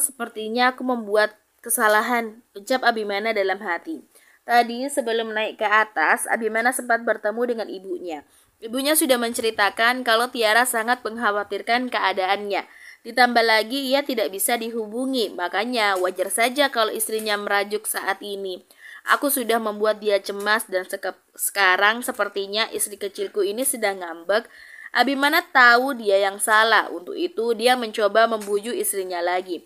sepertinya aku membuat kesalahan, ucap Abimana dalam hati. Tadi sebelum naik ke atas, Abimana sempat bertemu dengan ibunya. Ibunya sudah menceritakan kalau Tiara sangat mengkhawatirkan keadaannya. Ditambah lagi ia tidak bisa dihubungi, makanya wajar saja kalau istrinya merajuk saat ini. Aku sudah membuat dia cemas dan seke- sekarang sepertinya istri kecilku ini sedang ngambek. Abimana tahu dia yang salah, untuk itu dia mencoba membujuk istrinya lagi.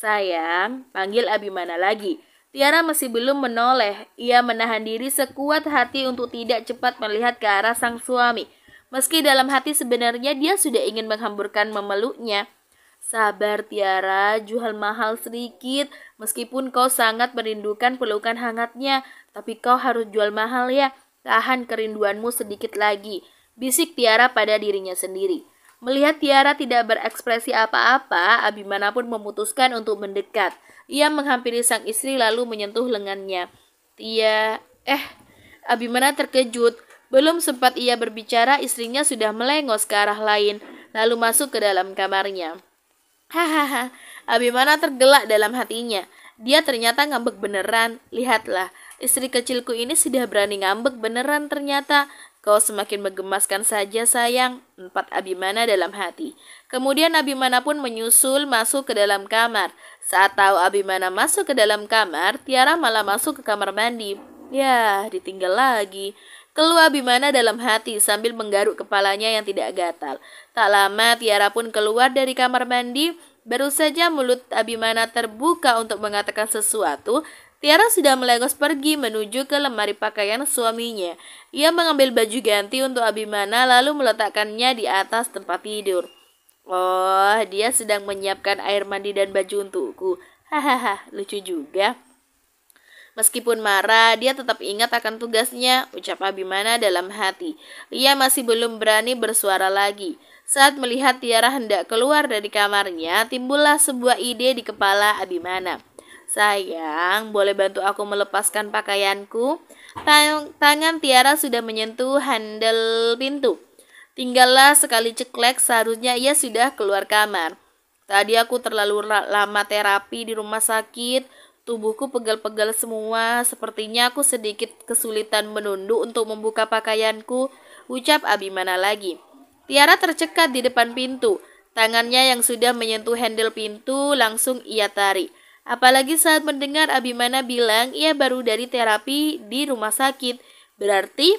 Sayang, panggil Abimana lagi. Tiara masih belum menoleh. Ia menahan diri sekuat hati untuk tidak cepat melihat ke arah sang suami. Meski dalam hati sebenarnya dia sudah ingin menghamburkan memeluknya. Sabar Tiara, jual mahal sedikit. Meskipun kau sangat merindukan pelukan hangatnya, tapi kau harus jual mahal ya. Tahan kerinduanmu sedikit lagi. Bisik Tiara pada dirinya sendiri. Melihat Tiara tidak berekspresi apa-apa, Abimana pun memutuskan untuk mendekat. Ia menghampiri sang istri lalu menyentuh lengannya. Tia, eh, Abimana terkejut. Belum sempat ia berbicara, istrinya sudah melengos ke arah lain, lalu masuk ke dalam kamarnya. Hahaha, Abimana tergelak dalam hatinya. Dia ternyata ngambek beneran. Lihatlah, istri kecilku ini sudah berani ngambek beneran ternyata. Kau semakin menggemaskan saja sayang, empat Abimana dalam hati. Kemudian Abimana pun menyusul masuk ke dalam kamar. Saat tahu Abimana masuk ke dalam kamar, Tiara malah masuk ke kamar mandi. Ya, ditinggal lagi. Keluar Abimana dalam hati sambil menggaruk kepalanya yang tidak gatal. Tak lama Tiara pun keluar dari kamar mandi, baru saja mulut Abimana terbuka untuk mengatakan sesuatu, Tiara sudah melegos pergi menuju ke lemari pakaian suaminya. Ia mengambil baju ganti untuk Abimana lalu meletakkannya di atas tempat tidur. Oh, dia sedang menyiapkan air mandi dan baju untukku. Hahaha, lucu juga. Meskipun marah, dia tetap ingat akan tugasnya, ucap Abimana dalam hati. Ia masih belum berani bersuara lagi. Saat melihat Tiara hendak keluar dari kamarnya, timbullah sebuah ide di kepala Abimana. Sayang, boleh bantu aku melepaskan pakaianku? Tangan Tiara sudah menyentuh handle pintu. Tinggallah sekali ceklek, seharusnya ia sudah keluar kamar. Tadi aku terlalu lama terapi di rumah sakit, tubuhku pegal-pegal semua, sepertinya aku sedikit kesulitan menunduk untuk membuka pakaianku, ucap Abimana lagi. Tiara tercekat di depan pintu, tangannya yang sudah menyentuh handle pintu langsung ia tarik. Apalagi saat mendengar Abimana bilang ia baru dari terapi di rumah sakit, berarti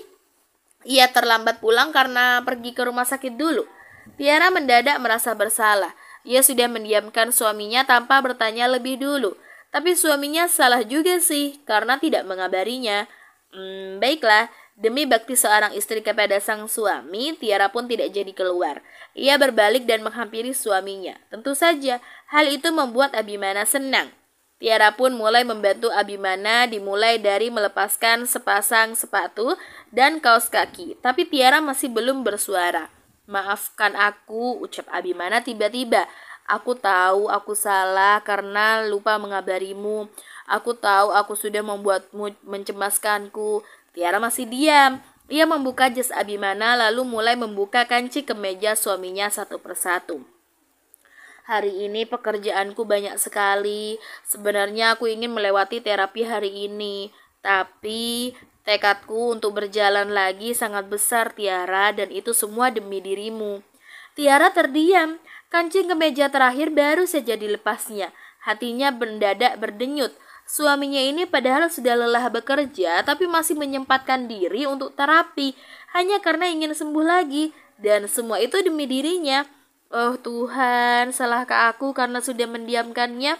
ia terlambat pulang karena pergi ke rumah sakit dulu. Tiara mendadak merasa bersalah. Ia sudah mendiamkan suaminya tanpa bertanya lebih dulu. Tapi suaminya salah juga sih karena tidak mengabarinya. Hmm, baiklah, demi bakti seorang istri kepada sang suami, Tiara pun tidak jadi keluar. Ia berbalik dan menghampiri suaminya. Tentu saja, hal itu membuat Abimana senang. Tiara pun mulai membantu Abimana dimulai dari melepaskan sepasang sepatu dan kaos kaki. Tapi Tiara masih belum bersuara. Maafkan aku, ucap Abimana tiba-tiba. Aku tahu aku salah karena lupa mengabarimu. Aku tahu aku sudah membuatmu mencemaskanku. Tiara masih diam. Ia membuka jas Abimana lalu mulai membuka kanci kemeja suaminya satu persatu. Hari ini pekerjaanku banyak sekali. Sebenarnya aku ingin melewati terapi hari ini, tapi tekadku untuk berjalan lagi sangat besar, Tiara, dan itu semua demi dirimu. Tiara terdiam. Kancing kemeja terakhir baru saja dilepasnya. Hatinya mendadak berdenyut. Suaminya ini padahal sudah lelah bekerja, tapi masih menyempatkan diri untuk terapi hanya karena ingin sembuh lagi, dan semua itu demi dirinya. Oh Tuhan, salahkah aku karena sudah mendiamkannya?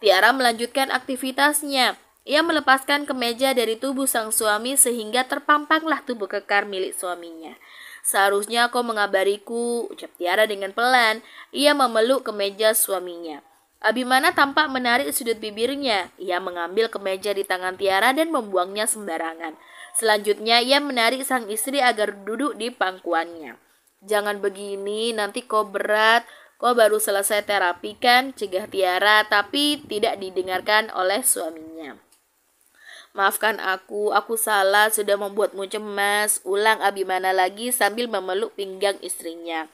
Tiara melanjutkan aktivitasnya. Ia melepaskan kemeja dari tubuh sang suami sehingga terpampanglah tubuh kekar milik suaminya. Seharusnya kau mengabariku, ucap Tiara dengan pelan. Ia memeluk kemeja suaminya. Abimana tampak menarik sudut bibirnya. Ia mengambil kemeja di tangan Tiara dan membuangnya sembarangan. Selanjutnya ia menarik sang istri agar duduk di pangkuannya. Jangan begini, nanti kau berat. Kau baru selesai terapi kan? Cegah Tiara, tapi tidak didengarkan oleh suaminya. Maafkan aku, aku salah sudah membuatmu cemas. Ulang Abimana lagi sambil memeluk pinggang istrinya.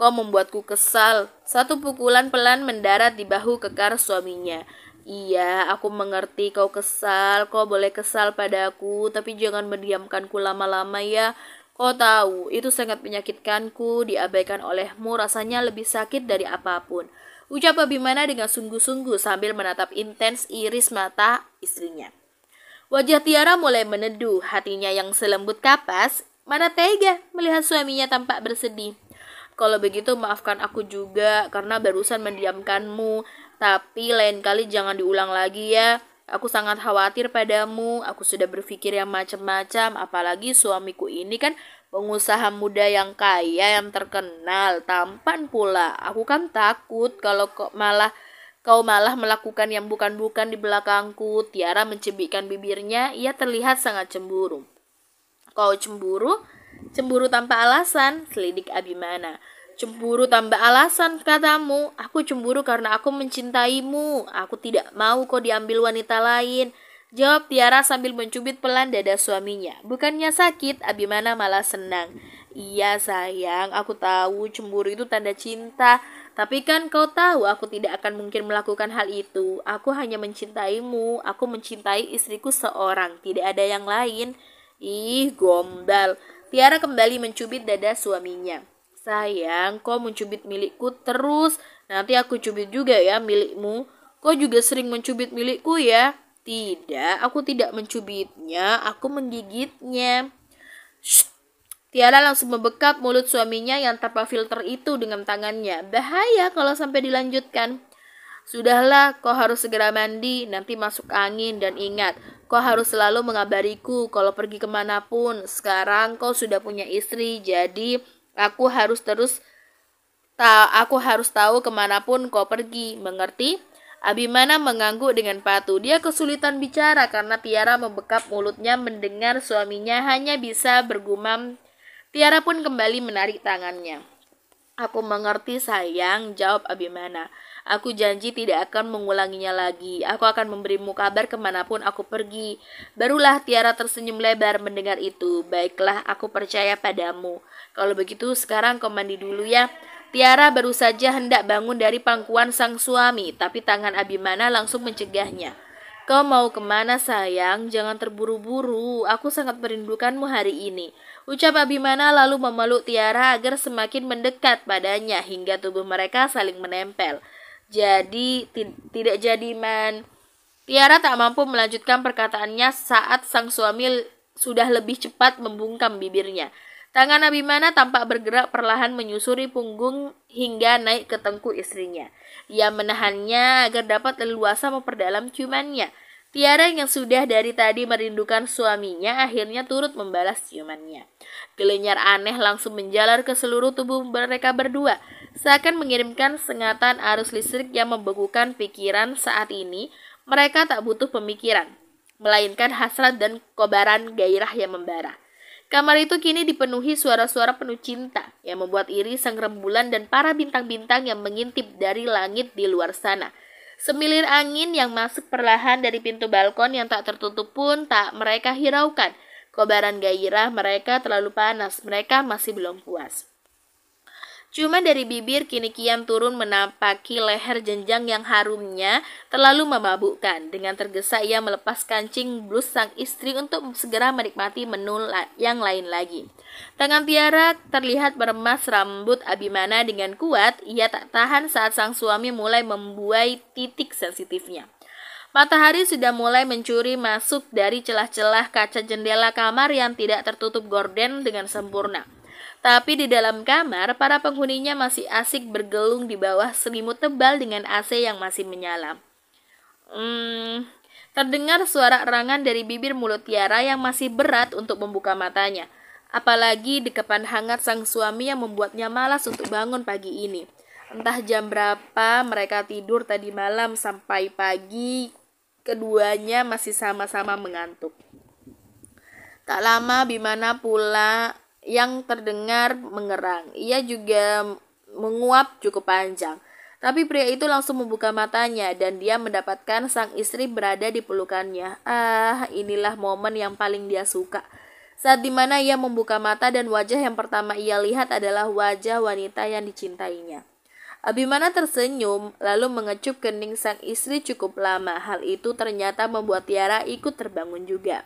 Kau membuatku kesal. Satu pukulan pelan mendarat di bahu kekar suaminya. Iya, aku mengerti kau kesal. Kau boleh kesal padaku, tapi jangan mendiamkanku lama-lama ya. Oh tahu, itu sangat menyakitkanku, diabaikan olehmu rasanya lebih sakit dari apapun. Ucap Abimana dengan sungguh-sungguh sambil menatap intens iris mata istrinya. Wajah Tiara mulai meneduh, hatinya yang selembut kapas, mana tega melihat suaminya tampak bersedih. Kalau begitu maafkan aku juga karena barusan mendiamkanmu, tapi lain kali jangan diulang lagi ya. Aku sangat khawatir padamu, aku sudah berpikir yang macam-macam, apalagi suamiku ini kan pengusaha muda yang kaya, yang terkenal, tampan pula. Aku kan takut kalau kok malah Kau malah melakukan yang bukan-bukan di belakangku. Tiara mencebikkan bibirnya. Ia terlihat sangat cemburu. Kau cemburu? Cemburu tanpa alasan, selidik Abimana. Cemburu tambah alasan katamu, aku cemburu karena aku mencintaimu. Aku tidak mau kau diambil wanita lain. Jawab Tiara sambil mencubit pelan dada suaminya. Bukannya sakit, Abimana malah senang. Iya sayang, aku tahu cemburu itu tanda cinta. Tapi kan kau tahu aku tidak akan mungkin melakukan hal itu. Aku hanya mencintaimu. Aku mencintai istriku seorang, tidak ada yang lain. Ih, gombal. Tiara kembali mencubit dada suaminya. Sayang, kau mencubit milikku terus. Nanti aku cubit juga ya milikmu. Kau juga sering mencubit milikku ya? Tidak, aku tidak mencubitnya, aku menggigitnya. Shh. Tiara langsung membekap mulut suaminya yang tanpa filter itu dengan tangannya. Bahaya kalau sampai dilanjutkan. Sudahlah, kau harus segera mandi, nanti masuk angin dan ingat, kau harus selalu mengabariku kalau pergi kemanapun. Sekarang kau sudah punya istri, jadi Aku harus terus ta aku harus tahu kemanapun kau pergi, mengerti? Abimana mengangguk dengan patuh. Dia kesulitan bicara karena Tiara membekap mulutnya mendengar suaminya hanya bisa bergumam. Tiara pun kembali menarik tangannya. Aku mengerti sayang, jawab Abimana. Aku janji tidak akan mengulanginya lagi. Aku akan memberimu kabar kemanapun aku pergi. Barulah Tiara tersenyum lebar mendengar itu. Baiklah, aku percaya padamu. Kalau begitu, sekarang kau mandi dulu ya. Tiara baru saja hendak bangun dari pangkuan sang suami, tapi tangan Abimana langsung mencegahnya. Kau mau kemana sayang? Jangan terburu-buru, aku sangat merindukanmu hari ini. Ucap Abimana lalu memeluk Tiara agar semakin mendekat padanya hingga tubuh mereka saling menempel jadi tidak jadi men Tiara tak mampu melanjutkan perkataannya saat sang suami sudah lebih cepat membungkam bibirnya. Tangan Abimana tampak bergerak perlahan menyusuri punggung hingga naik ke tengku istrinya. Ia menahannya agar dapat leluasa memperdalam ciumannya. Tiara yang sudah dari tadi merindukan suaminya akhirnya turut membalas ciumannya. Gelenyar aneh langsung menjalar ke seluruh tubuh mereka berdua, seakan mengirimkan sengatan arus listrik yang membekukan pikiran saat ini. Mereka tak butuh pemikiran, melainkan hasrat dan kobaran gairah yang membara. Kamar itu kini dipenuhi suara-suara penuh cinta yang membuat iri sang rembulan dan para bintang-bintang yang mengintip dari langit di luar sana. Semilir angin yang masuk perlahan dari pintu balkon yang tak tertutup pun tak mereka hiraukan. Kobaran gairah mereka terlalu panas, mereka masih belum puas. Cuma dari bibir kini kian turun menapaki leher jenjang yang harumnya terlalu memabukkan. Dengan tergesa ia melepas kancing blus sang istri untuk segera menikmati menu yang lain lagi. Tangan Tiara terlihat meremas rambut Abimana dengan kuat. Ia tak tahan saat sang suami mulai membuai titik sensitifnya. Matahari sudah mulai mencuri masuk dari celah-celah kaca jendela kamar yang tidak tertutup gorden dengan sempurna. Tapi di dalam kamar, para penghuninya masih asik bergelung di bawah selimut tebal dengan AC yang masih menyala. Hmm, terdengar suara erangan dari bibir mulut Tiara yang masih berat untuk membuka matanya. Apalagi dekapan hangat sang suami yang membuatnya malas untuk bangun pagi ini. Entah jam berapa mereka tidur tadi malam sampai pagi, keduanya masih sama-sama mengantuk. Tak lama Bimana pula yang terdengar mengerang. Ia juga menguap cukup panjang. Tapi pria itu langsung membuka matanya dan dia mendapatkan sang istri berada di pelukannya. Ah, inilah momen yang paling dia suka. Saat dimana ia membuka mata dan wajah yang pertama ia lihat adalah wajah wanita yang dicintainya. Abimana tersenyum lalu mengecup kening sang istri cukup lama. Hal itu ternyata membuat Tiara ikut terbangun juga.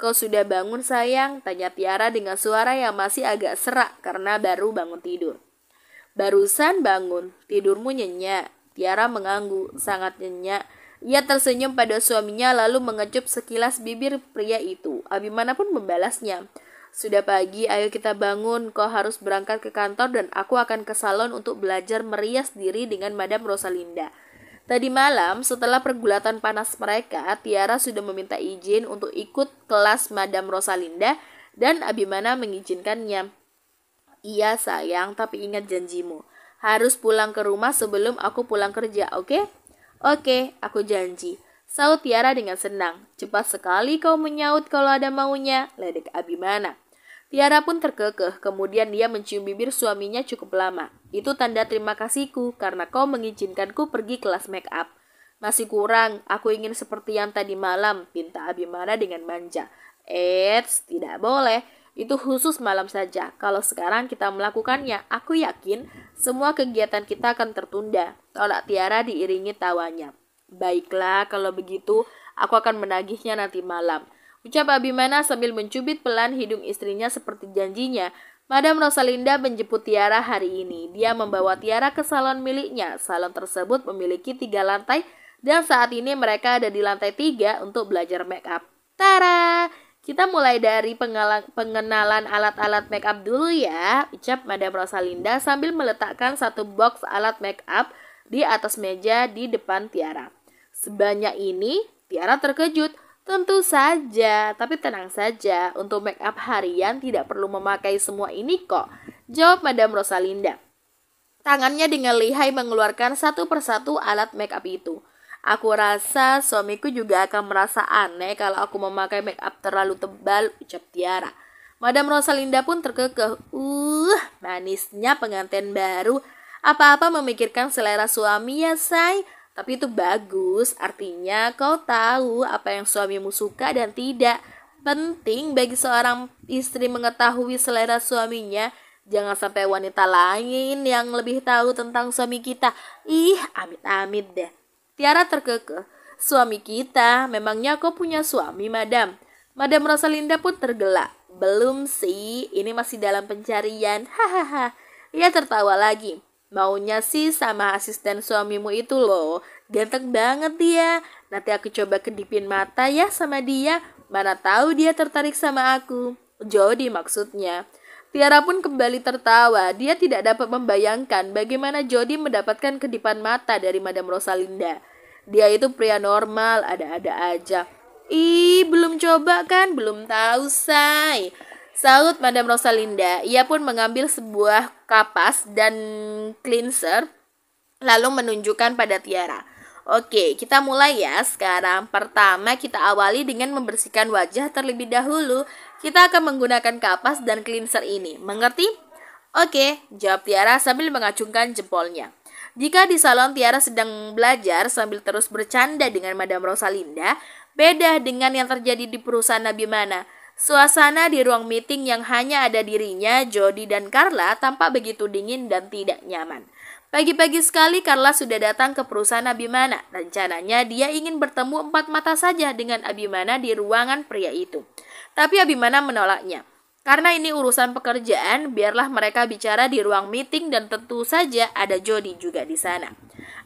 Kau sudah bangun sayang? Tanya Tiara dengan suara yang masih agak serak karena baru bangun tidur. Barusan bangun, tidurmu nyenyak. Tiara mengangguk, sangat nyenyak. Ia tersenyum pada suaminya lalu mengecup sekilas bibir pria itu. Abimana pun membalasnya. Sudah pagi, ayo kita bangun. Kau harus berangkat ke kantor dan aku akan ke salon untuk belajar merias diri dengan Madam Rosalinda. Tadi malam, setelah pergulatan panas mereka, Tiara sudah meminta izin untuk ikut kelas Madam Rosalinda dan Abimana mengizinkannya. Iya sayang, tapi ingat janjimu. Harus pulang ke rumah sebelum aku pulang kerja, oke? Okay? Oke, okay, aku janji. Saut Tiara dengan senang. Cepat sekali kau menyaut kalau ada maunya, ledek Abimana. Tiara pun terkekeh, kemudian dia mencium bibir suaminya cukup lama. Itu tanda terima kasihku karena kau mengizinkanku pergi kelas make up. Masih kurang, aku ingin seperti yang tadi malam, pinta Abimana dengan manja. Eits, tidak boleh. Itu khusus malam saja. Kalau sekarang kita melakukannya, aku yakin semua kegiatan kita akan tertunda. Tolak Tiara diiringi tawanya. Baiklah, kalau begitu aku akan menagihnya nanti malam. Ucap Abimana sambil mencubit pelan hidung istrinya seperti janjinya. Madam Rosalinda menjemput Tiara hari ini. Dia membawa Tiara ke salon miliknya. Salon tersebut memiliki tiga lantai dan saat ini mereka ada di lantai tiga untuk belajar make up. Tara! Kita mulai dari pengenalan alat-alat make up dulu ya, ucap Madam Rosalinda sambil meletakkan satu box alat make up di atas meja di depan Tiara. Sebanyak ini, Tiara terkejut Tentu saja, tapi tenang saja, untuk make up harian tidak perlu memakai semua ini kok, jawab Madam Rosalinda. Tangannya dengan lihai mengeluarkan satu persatu alat make up itu. Aku rasa suamiku juga akan merasa aneh kalau aku memakai make up terlalu tebal, ucap Tiara. Madam Rosalinda pun terkekeh. Uh, manisnya pengantin baru. Apa-apa memikirkan selera suami ya, say. Tapi itu bagus, artinya kau tahu apa yang suamimu suka dan tidak. Penting bagi seorang istri mengetahui selera suaminya. Jangan sampai wanita lain yang lebih tahu tentang suami kita. Ih, amit-amit deh. Tiara terkekeh. Suami kita, memangnya kau punya suami, madam? Madam Rosalinda pun tergelak. Belum sih, ini masih dalam pencarian. Hahaha. Ia tertawa lagi. Maunya sih sama asisten suamimu itu loh. Ganteng banget dia. Nanti aku coba kedipin mata ya sama dia. Mana tahu dia tertarik sama aku. Jody maksudnya. Tiara pun kembali tertawa. Dia tidak dapat membayangkan bagaimana Jody mendapatkan kedipan mata dari Madam Rosalinda. Dia itu pria normal, ada-ada aja. Ih, belum coba kan? Belum tahu, say. Salut Madam Rosalinda. Ia pun mengambil sebuah kapas dan cleanser lalu menunjukkan pada Tiara. Oke, kita mulai ya sekarang. Pertama, kita awali dengan membersihkan wajah terlebih dahulu. Kita akan menggunakan kapas dan cleanser ini. Mengerti? Oke, jawab Tiara sambil mengacungkan jempolnya. Jika di salon Tiara sedang belajar sambil terus bercanda dengan Madam Rosalinda, beda dengan yang terjadi di perusahaan Nabi Mana. Suasana di ruang meeting yang hanya ada dirinya, Jody dan Carla tampak begitu dingin dan tidak nyaman. Pagi-pagi sekali Carla sudah datang ke perusahaan Abimana. Rencananya dia ingin bertemu empat mata saja dengan Abimana di ruangan pria itu. Tapi Abimana menolaknya. Karena ini urusan pekerjaan, biarlah mereka bicara di ruang meeting dan tentu saja ada Jody juga di sana.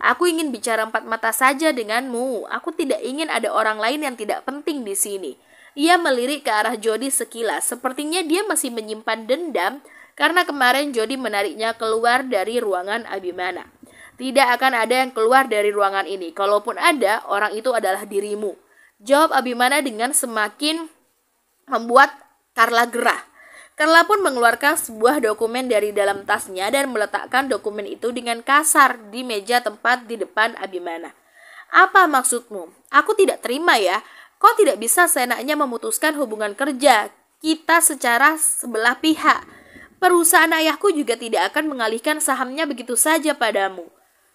Aku ingin bicara empat mata saja denganmu. Aku tidak ingin ada orang lain yang tidak penting di sini. Ia melirik ke arah Jody sekilas, sepertinya dia masih menyimpan dendam karena kemarin Jody menariknya keluar dari ruangan Abimana. Tidak akan ada yang keluar dari ruangan ini. Kalaupun ada, orang itu adalah dirimu. Jawab Abimana dengan semakin membuat Carla gerah. Carla pun mengeluarkan sebuah dokumen dari dalam tasnya dan meletakkan dokumen itu dengan kasar di meja tempat di depan Abimana. Apa maksudmu? Aku tidak terima ya. Kau tidak bisa seenaknya memutuskan hubungan kerja kita secara sebelah pihak? Perusahaan ayahku juga tidak akan mengalihkan sahamnya begitu saja padamu.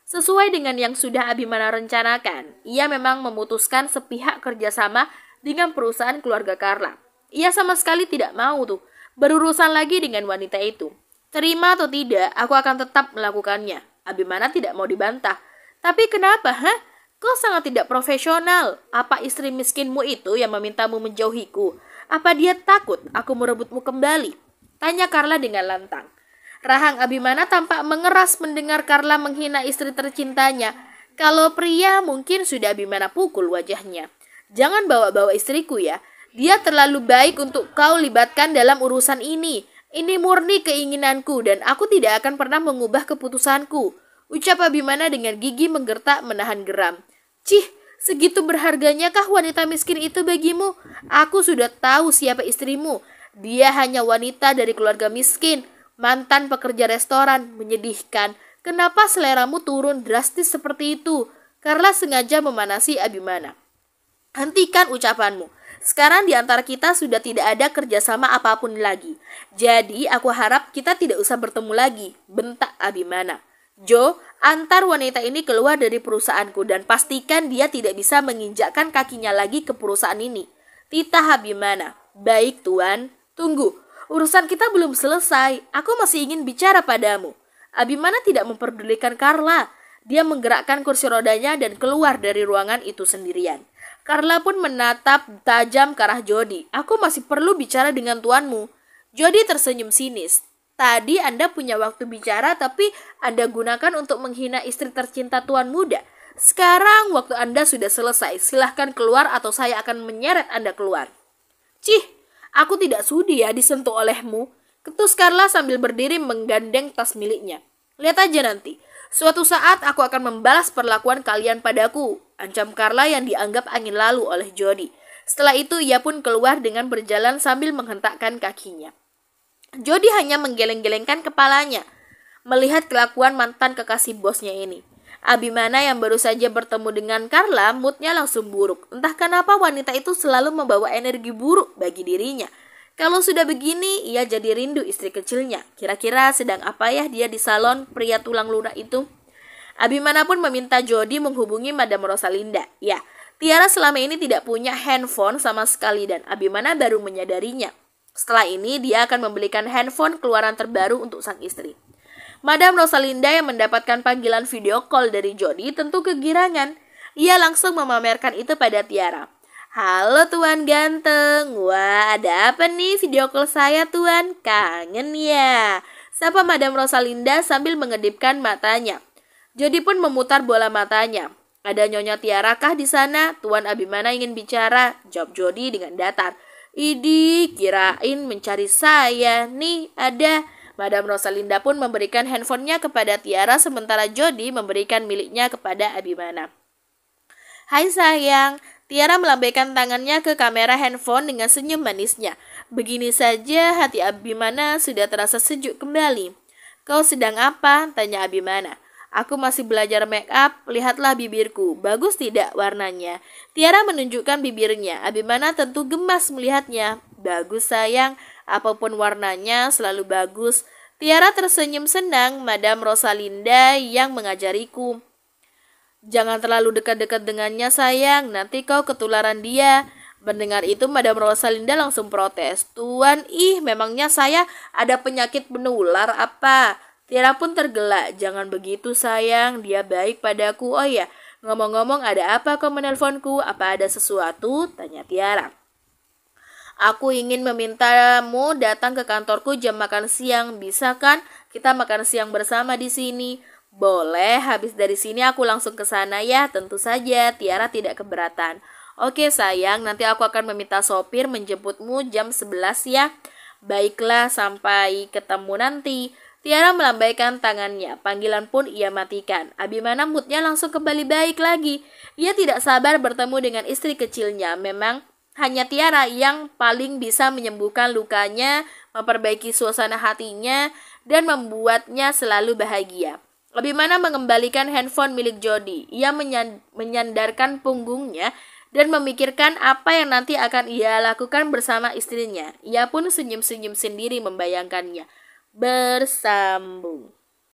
Sesuai dengan yang sudah Abimana rencanakan, ia memang memutuskan sepihak kerjasama dengan perusahaan keluarga Karla. Ia sama sekali tidak mau tuh berurusan lagi dengan wanita itu. Terima atau tidak, aku akan tetap melakukannya. Abimana tidak mau dibantah. Tapi kenapa, hah? Kau sangat tidak profesional. Apa istri miskinmu itu yang memintamu menjauhiku? Apa dia takut aku merebutmu kembali? Tanya Carla dengan lantang. Rahang Abimana tampak mengeras mendengar Carla menghina istri tercintanya. Kalau pria mungkin sudah Abimana pukul wajahnya. Jangan bawa-bawa istriku ya. Dia terlalu baik untuk kau libatkan dalam urusan ini. Ini murni keinginanku dan aku tidak akan pernah mengubah keputusanku. Ucap Abimana dengan gigi menggertak menahan geram. Cih, segitu berharganya kah wanita miskin itu bagimu? Aku sudah tahu siapa istrimu. Dia hanya wanita dari keluarga miskin, mantan pekerja restoran, menyedihkan. Kenapa seleramu turun drastis seperti itu? Karena sengaja memanasi Abimana. Hentikan ucapanmu. Sekarang di antara kita sudah tidak ada kerjasama apapun lagi. Jadi aku harap kita tidak usah bertemu lagi. Bentak Abimana. Jo, Antar wanita ini keluar dari perusahaanku dan pastikan dia tidak bisa menginjakkan kakinya lagi ke perusahaan ini. Tita Habimana, baik tuan, tunggu. Urusan kita belum selesai, aku masih ingin bicara padamu. Abimana tidak memperdulikan Carla. Dia menggerakkan kursi rodanya dan keluar dari ruangan itu sendirian. Carla pun menatap tajam ke arah Jody. Aku masih perlu bicara dengan tuanmu. Jody tersenyum sinis. Tadi Anda punya waktu bicara tapi Anda gunakan untuk menghina istri tercinta tuan muda. Sekarang waktu Anda sudah selesai, silahkan keluar atau saya akan menyeret Anda keluar. Cih, aku tidak sudi ya disentuh olehmu. Carla sambil berdiri menggandeng tas miliknya. Lihat aja nanti, Suatu saat aku akan membalas perlakuan kalian padaku, ancam Carla yang dianggap angin lalu oleh Jody. Setelah itu ia pun keluar dengan berjalan sambil menghentakkan kakinya. Jody hanya menggeleng-gelengkan kepalanya melihat kelakuan mantan kekasih bosnya ini. Abimana yang baru saja bertemu dengan Carla, moodnya langsung buruk. Entah kenapa wanita itu selalu membawa energi buruk bagi dirinya. Kalau sudah begini, ia jadi rindu istri kecilnya. Kira-kira sedang apa ya dia di salon pria tulang lunak itu? Abimana pun meminta Jody menghubungi Madam Rosalinda. Ya, Tiara selama ini tidak punya handphone sama sekali dan Abimana baru menyadarinya. Setelah ini, dia akan membelikan handphone keluaran terbaru untuk sang istri. Madam Rosalinda yang mendapatkan panggilan video call dari Jody tentu kegirangan. Ia langsung memamerkan itu pada Tiara. Halo Tuan Ganteng, wah ada apa nih video call saya Tuan? Kangen ya. Sapa Madam Rosalinda sambil mengedipkan matanya. Jody pun memutar bola matanya. Ada Nyonya Tiara kah di sana? Tuan Abimana ingin bicara, jawab Jody dengan datar. Idi, kirain mencari saya. Nih, ada. Madam Rosalinda pun memberikan handphonenya kepada Tiara sementara Jody memberikan miliknya kepada Abimana. Hai sayang, Tiara melambaikan tangannya ke kamera handphone dengan senyum manisnya. Begini saja hati Abimana sudah terasa sejuk kembali. Kau sedang apa? Tanya Abimana. Aku masih belajar make up, lihatlah bibirku. Bagus tidak warnanya? Tiara menunjukkan bibirnya. Abimana tentu gemas melihatnya. Bagus sayang, apapun warnanya selalu bagus. Tiara tersenyum senang Madam Rosalinda yang mengajariku. Jangan terlalu dekat-dekat dengannya sayang, nanti kau ketularan dia. Mendengar itu Madam Rosalinda langsung protes. Tuan ih memangnya saya ada penyakit menular apa? Tiara pun tergelak. Jangan begitu sayang, dia baik padaku. Oh ya, ngomong-ngomong ada apa kau menelponku? Apa ada sesuatu? Tanya Tiara. Aku ingin memintamu datang ke kantorku jam makan siang. Bisa kan? Kita makan siang bersama di sini. Boleh, habis dari sini aku langsung ke sana ya. Tentu saja, Tiara tidak keberatan. Oke sayang, nanti aku akan meminta sopir menjemputmu jam 11 ya. Baiklah, sampai ketemu nanti. Tiara melambaikan tangannya, panggilan pun ia matikan. Abimana moodnya langsung kembali baik lagi. Ia tidak sabar bertemu dengan istri kecilnya. Memang hanya Tiara yang paling bisa menyembuhkan lukanya, memperbaiki suasana hatinya, dan membuatnya selalu bahagia. Abimana mengembalikan handphone milik Jody. Ia menyandarkan punggungnya dan memikirkan apa yang nanti akan ia lakukan bersama istrinya. Ia pun senyum-senyum sendiri membayangkannya bersambung.